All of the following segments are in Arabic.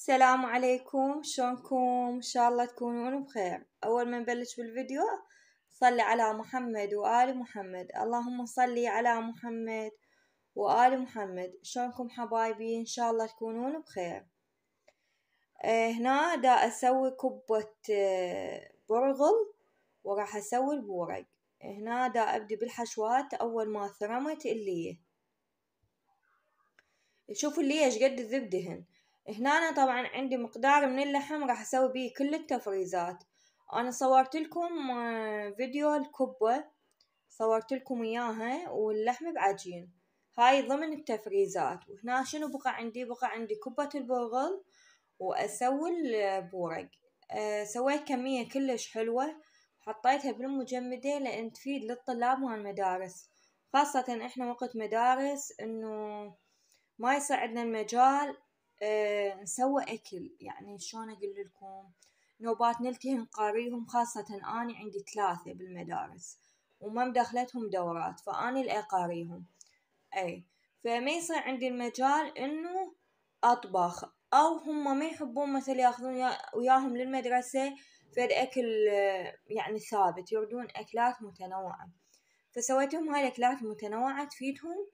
السلام عليكم شلونكم ان شاء الله تكونون بخير اول ما نبلش بالفيديو صلي على محمد وآل محمد اللهم صلي على محمد وآل محمد شلونكم حبايبي ان شاء الله تكونون بخير آه، هنا دا اسوي كبة آه، برغل وراح اسوي البورق هنا دا ابدي بالحشوات اول ما ثرمت اللي شوفوا اللي ايش قد الذبدهن هنا طبعا عندي مقدار من اللحم راح اسوي بيه كل التفريزات انا صورت لكم آه، فيديو الكبة صورت لكم اياها واللحم بعجين هاي ضمن التفريزات وهنا شنو بقى عندي بقى عندي كبة البرغل واسوي البورق آه، سويت كمية كلش حلوة حطيتها بالمجمدة لان تفيد للطلاب مال خاصة احنا وقت مدارس انه ما يصير عندنا المجال آه، نسوى أكل يعني شلون أقول لكم نوبات نلتهي نقاريهم خاصة أني عندي ثلاثة بالمدارس وما مدخلتهم دورات فأني اللي أقاريهم أي فما يصير عندي المجال إنه أطبخ أو هم ما يحبون مثلا ياخذون وياهم للمدرسة فد أكل آه، يعني ثابت يردون أكلات متنوعة فسويتهم هاي الأكلات المتنوعة تفيدهم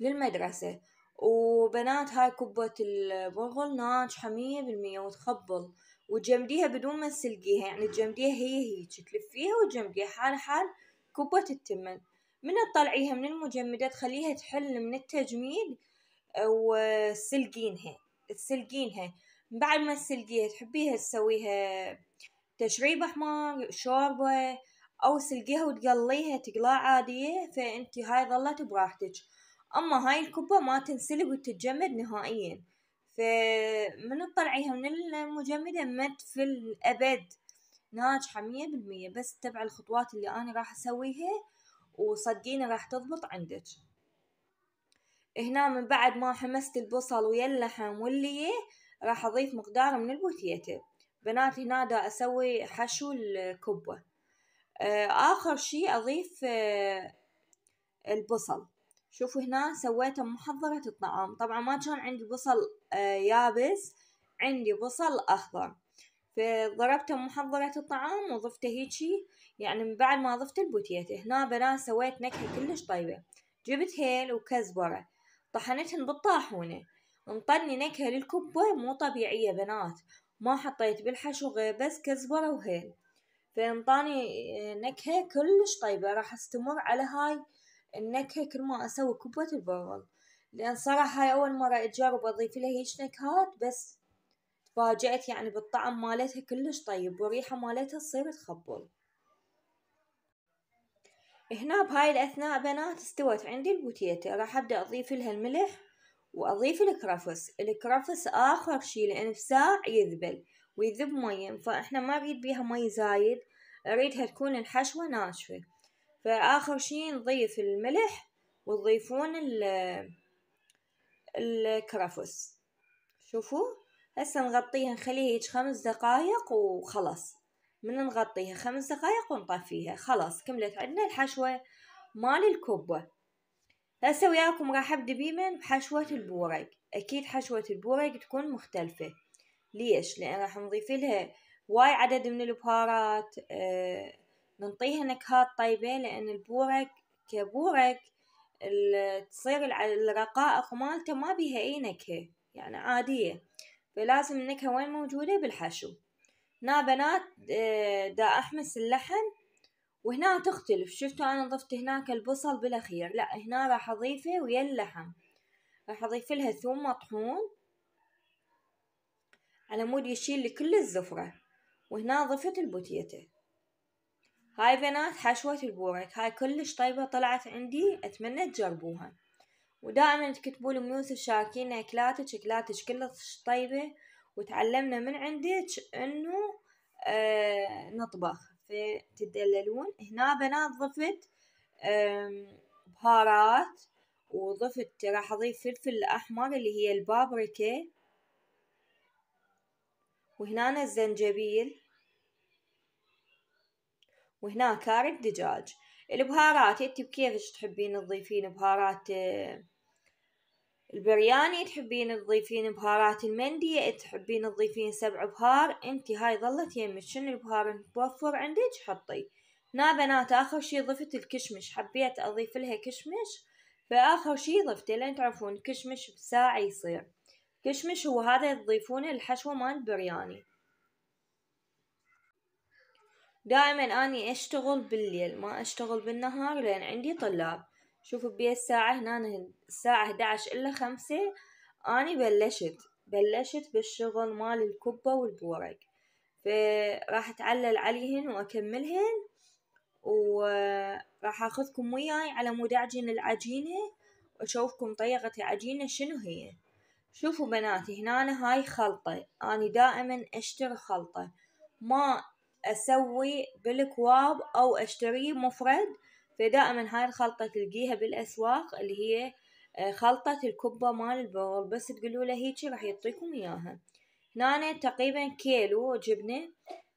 للمدرسة وبنات هاي كبة البغل ناجحة مية بالمية وتخبل وتجمديها بدون ما تسلقيها يعني تجمديها هي هيج تلفيها وتجمديها حال حال كبة التمن من تطلعيها من المجمدة تخليها تحل من التجميد وتسلقينها تسلقينها بعد ما تسلقيها تحبيها تسويها تشريب أحمر شوربة أو سلقيها وتقليها تقلاع عادية فانتي هاي ظلت براحتك اما هاي الكبة ما تنسلق وتتجمد نهائيا فمن تطلعيها من المجمدة مد في الابد ناجحة مية بالمية بس تبع الخطوات اللي انا راح اسويها وصدقيني راح تضبط عندك هنا من بعد ما حمست البصل ويا اللحم واللي راح اضيف مقدار من البوتيتا بنات هنا دا اسوي حشو الكبة آه، اخر شي اضيف آه، البصل شوفوا هنا سويته محضرة الطعام طبعا ما كان عندي بصل آه، يابس عندي بصل أخضر فضربته محضرة الطعام وضفته هيجي يعني من بعد ما ضفت البوتيت هنا بنات سويت نكهة كلش طيبة جبت هيل وكزبرة طحنتهن بالطاحونة انطني نكهة للكبة مو طبيعية بنات ما حطيت بالحشو غير بس كزبرة وهيل فانطاني آه، نكهة كلش طيبة راح استمر على هاي النكهة كل ما أسوي كبة البرغل لأن صراحة هاي أول مرة أجرب أضيف لها هيج نكهات بس تفاجأت يعني بالطعم مالتها كلش طيب والريحة مالتها تصير تخبل هنا بهاي الأثناء بنات استوت عندي البوتيتا راح أبدأ أضيف لها الملح وأضيف الكرفس الكرفس آخر شي لأن بساع يذبل ويذب مي فإحنا ما نريد بيها مي زايد أريدها تكون الحشوة ناشفة فآخر شي نضيف الملح وتضيفون الكرفس شوفوا هسه نغطيها نخليها هيك خمس دقايق وخلاص من نغطيها خمس دقايق ونطفيها خلاص كملت عندنا الحشوة مال الكبة هسه وياكم راح ابدا بيمن بحشوة البورق اكيد حشوة البورق تكون مختلفة ليش لان راح نضيف لها واي عدد من البهارات أه ننطيها نكهات طيبة لأن البورك كبورك تصير الرقائق مالته ما بيها أي نكهة يعني عادية فلازم النكهة وين موجودة بالحشو هنا بنات آه، دا أحمس اللحم وهنا تختلف شفتوا أنا ضفت هناك البصل بالأخير لا هنا راح أضيفه ويا اللحم راح أضيف لها ثوم مطحون على مود يشيل لي كل الزفرة وهنا ضفت البوتيته هاي بنات حشوة البورك هاي كلش طيبة طلعت عندي أتمنى تجربوها ودائما تكتبوا لي ميوس شاركينا أكلاتك أكلاتك كلش طيبة وتعلمنا من عندك إنه آه نطبخ فتدللون هنا بنات ضفت بهارات وضفت راح أضيف فلفل أحمر اللي هي البابريكا وهنا الزنجبيل وهنا كارت دجاج البهارات انتي بكيفش تحبين تضيفين بهارات آه، البرياني تحبين تضيفين بهارات المندية تحبين تضيفين سبع بهار انت هاي ظلت يمك شنو البهار المتوفر عندك حطي هنا بنات اخر شي ضفت الكشمش حبيت اضيف لها كشمش فاخر شي ضفته لان تعرفون كشمش بساعة يصير كشمش هو هذا تضيفونه الحشوة مال برياني دائما أني أشتغل بالليل ما أشتغل بالنهار لأن عندي طلاب شوفوا بي الساعة هنا الساعة 11 إلا خمسة أني بلشت بلشت بالشغل مال الكبة والبورق فراح أتعلل عليهن وأكملهن وراح أخذكم وياي على مود أعجن العجينة وأشوفكم طريقة العجينة شنو هي شوفوا بناتي هنا هاي خلطة اني دائما أشتري خلطة ما اسوي بالكواب او اشتريه مفرد فدائما هاي الخلطة تلقيها بالاسواق اللي هي آه، خلطة الكبة مال البول بس تقولوا له هيجي راح يعطيكم اياها هنا تقريبا كيلو جبنة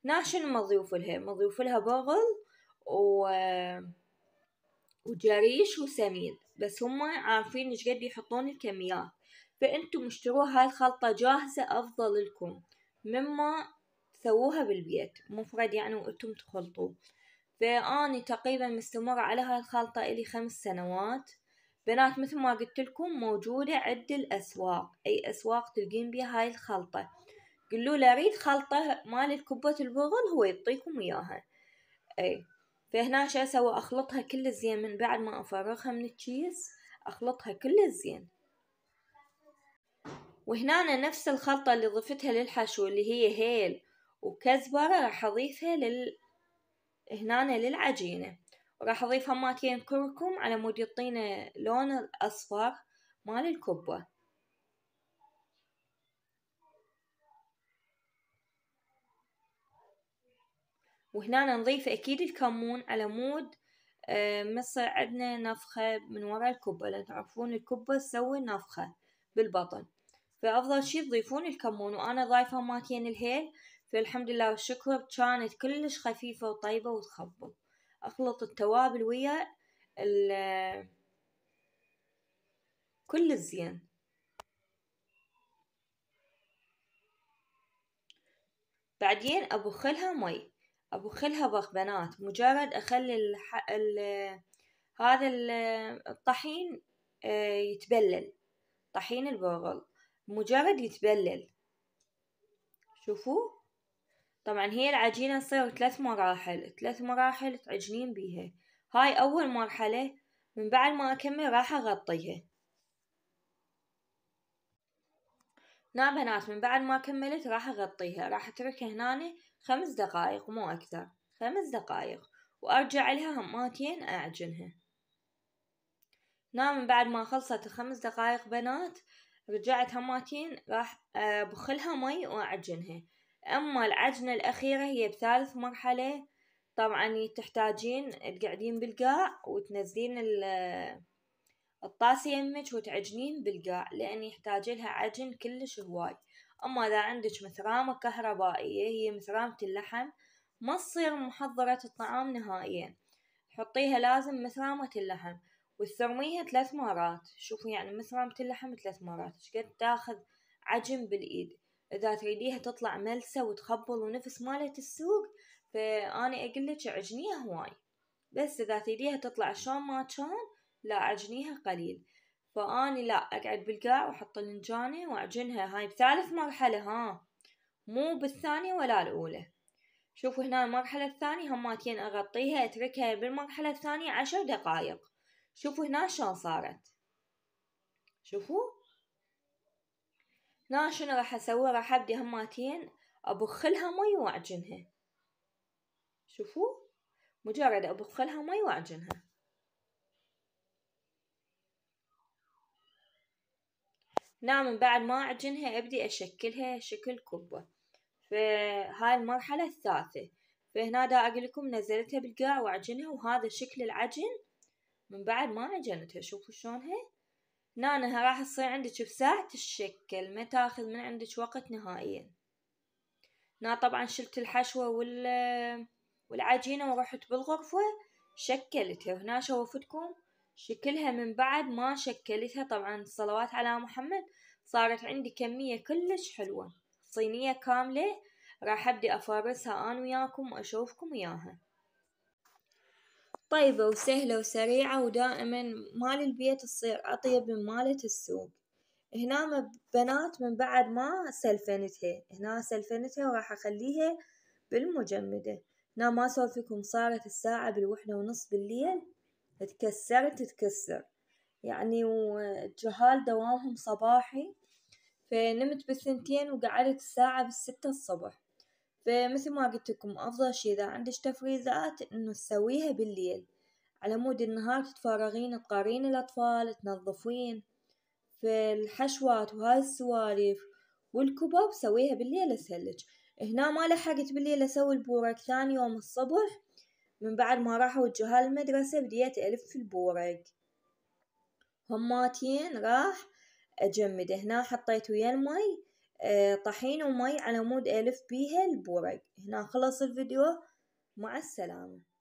هنا شنو مضيوف لها مضيوف لها بغل و آه، وجريش وسميد بس هم عارفين ايش قد يحطون الكميات فانتم اشتروا هاي الخلطة جاهزة افضل لكم مما سووها بالبيت مفرد يعني وانتم تخلطوا فأني تقريبا مستمرة على هاي الخلطة إلي خمس سنوات بنات مثل ما قلت لكم موجودة عد الأسواق أي أسواق تلقين بها هاي الخلطة قلوا له أريد خلطة مال كبة البغل هو يعطيكم إياها أي فهنا شو أسوي أخلطها كل زين من بعد ما أفرغها من الكيس أخلطها كل زين وهنا نفس الخلطة اللي ضفتها للحشو اللي هي هيل وكزبرة راح أضيفها لل هنا للعجينة وراح أضيف هماتين كركم على مود يعطينا لون الأصفر مال الكبة وهنا نضيف أكيد الكمون على مود آه، مصر عندنا نفخة من وراء الكبة لأن تعرفون الكبة تسوي نفخة بالبطن فأفضل شي تضيفون الكمون وأنا ضايفة ماكين الهيل فالحمد لله والشكر كانت كلش خفيفة وطيبة وتخبل أخلط التوابل ويا ال كل الزين بعدين أبخلها مي أبخلها بنات مجرد أخلي الح... ال... هذا الطحين آه، يتبلل طحين البرغل مجرد يتبلل شوفوا طبعا هي العجينة تصير ثلاث مراحل ثلاث مراحل تعجنين بيها هاي أول مرحلة من بعد ما أكمل راح أغطيها نعم بنات من بعد ما كملت راح أغطيها راح أتركها هنا خمس دقايق مو أكثر خمس دقايق وأرجع لها مرتين أعجنها نعم من بعد ما خلصت الخمس دقايق بنات رجعت هماتين راح أبخلها آه، مي وأعجنها أما العجنة الأخيرة هي بثالث مرحلة طبعا تحتاجين تقعدين بالقاع وتنزلين الطاسة يمك وتعجنين بالقاع لأن يحتاج لها عجن كلش هواي أما إذا عندك مثرامة كهربائية هي مثرامة اللحم ما تصير محضرة الطعام نهائيا حطيها لازم مثرامة اللحم وترميها ثلاث مرات شوفوا يعني مثرامة اللحم ثلاث مرات شقد تاخذ عجن بالإيد اذا تريديها تطلع ملسه وتخبل ونفس مالت السوق فاني اقول لك عجنيها هواي بس اذا تريديها تطلع شلون ما كان لا عجنيها قليل فاني لا اقعد بالقاع واحط النجانه واعجنها هاي بثالث مرحله ها مو بالثانيه ولا الاولى شوفوا هنا المرحله الثانيه هماتين اغطيها اتركها بالمرحله الثانيه عشر دقائق شوفوا هنا شلون صارت شوفوا انا شنو راح اسوي راح ابدي هماتين ابخلها مي واعجنها شوفوا مجرد ابخلها مي واعجنها نعم من بعد ما اعجنها ابدي اشكلها شكل كبة فهاي المرحلة الثالثة فهنا دا اقول لكم نزلتها بالقاع واعجنها وهذا شكل العجن من بعد ما عجنتها شوفوا شلونها هي نانها راح تصير عندك بساعة الشكل ما تاخذ من عندك وقت نهائيا هنا طبعا شلت الحشوة وال والعجينة ورحت بالغرفة شكلتها هنا شوفتكم شكلها من بعد ما شكلتها طبعا الصلوات على محمد صارت عندي كمية كلش حلوة صينية كاملة راح ابدي افارسها انا وياكم واشوفكم اياها طيبة وسهلة وسريعة ودائما مال البيت تصير أطيب من مالة السوق هنا بنات من بعد ما سلفنتها هنا سلفنتها وراح أخليها بالمجمدة هنا ما سولفكم صارت الساعة بالوحدة ونص بالليل تكسرت تكسر يعني وجهال دوامهم صباحي فنمت بالثنتين وقعدت الساعة بالستة الصبح فمثل ما قلت لكم أفضل شي إذا عندك تفريزات إنه تسويها بالليل على مود النهار تتفرغين تقارين الأطفال تنظفين فالحشوات وهاي السوالف والكبب سويها بالليل أسهلك هنا ما لحقت بالليل أسوي البورك ثاني يوم الصبح من بعد ما راحوا الجهال المدرسة بديت ألف البورك هماتين راح أجمد هنا حطيت ويا المي آه، طحين ومي على مود ألف بيها البورق هنا خلص الفيديو مع السلامة